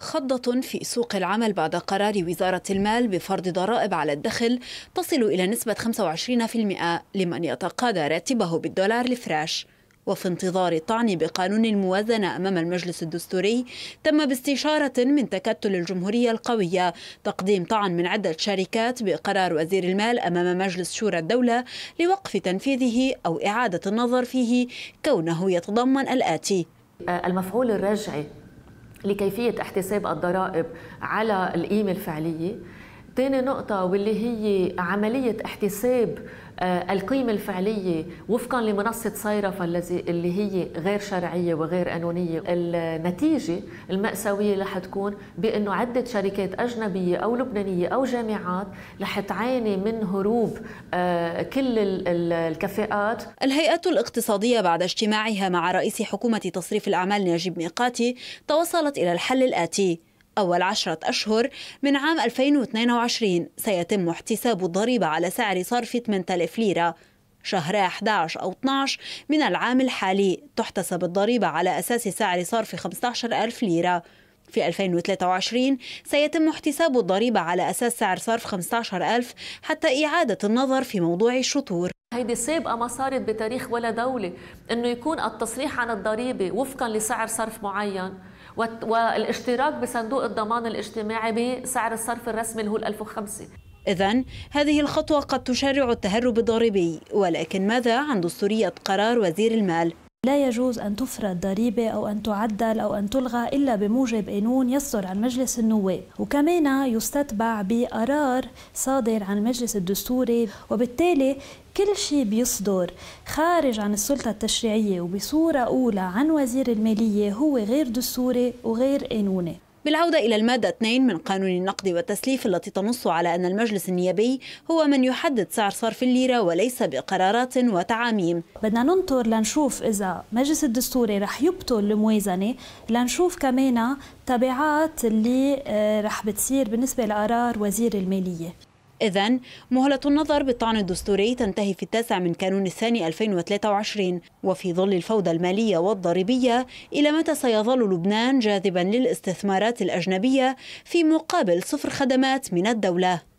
خضة في سوق العمل بعد قرار وزارة المال بفرض ضرائب على الدخل تصل إلى نسبة 25% لمن يتقاضى راتبه بالدولار الفراش وفي انتظار الطعن بقانون الموازنة أمام المجلس الدستوري تم باستشارة من تكتل الجمهورية القوية تقديم طعن من عدة شركات بقرار وزير المال أمام مجلس شورى الدولة لوقف تنفيذه أو إعادة النظر فيه كونه يتضمن الآتي آه، المفعول الرجعي لكيفيه احتساب الضرائب على القيمه الفعليه ثاني نقطة واللي هي عملية احتساب آه، القيمة الفعلية وفقا لمنصة صيرفة الذي اللي هي غير شرعية وغير قانونية النتيجة المأساوية رح تكون بأنه عدة شركات أجنبية أو لبنانية أو جامعات رح تعاني من هروب آه، كل الكفاءات الهيئة الاقتصادية بعد اجتماعها مع رئيس حكومة تصريف الأعمال نجيب ميقاتي توصلت إلى الحل الآتي أول عشرة أشهر من عام 2022 سيتم احتساب الضريبة على سعر صرف 8000 ليرة شهر 11 أو 12 من العام الحالي تحتسب الضريبة على أساس سعر صرف 15000 ليرة في 2023 سيتم احتساب الضريبة على أساس سعر صرف 15000 حتى إعادة النظر في موضوع الشطور هيدي سابقة ما صارت بتاريخ ولا دولة انه يكون التصريح عن الضريبة وفقا لسعر صرف معين والاشتراك بصندوق الضمان الاجتماعي بسعر الصرف الرسمي اللي هو 1005 إذا هذه الخطوة قد تشرع التهرب الضريبي ولكن ماذا عن دستورية قرار وزير المال لا يجوز أن تفرض ضريبة أو أن تعدل أو أن تلغى إلا بموجب قانون يصدر عن مجلس النواب وكمان يستتبع بقرار صادر عن المجلس الدستوري وبالتالي كل شيء بيصدر خارج عن السلطة التشريعية وبصورة أولى عن وزير المالية هو غير دستوري وغير قانوني بالعودة إلى المادة 2 من قانون النقد والتسليف التي تنص على أن المجلس النيابي هو من يحدد سعر صرف الليرة وليس بقرارات وتعاميم بدنا ننطر لنشوف إذا مجلس الدستوري رح يبطل الموازنة لنشوف كمان تبعات اللي آه، رح بتصير بالنسبة لقرار وزير المالية إذا مهلة النظر بالطعن الدستوري تنتهي في التاسع من كانون الثاني 2023 وفي ظل الفوضى المالية والضريبية إلى متى سيظل لبنان جاذبا للاستثمارات الأجنبية في مقابل صفر خدمات من الدولة؟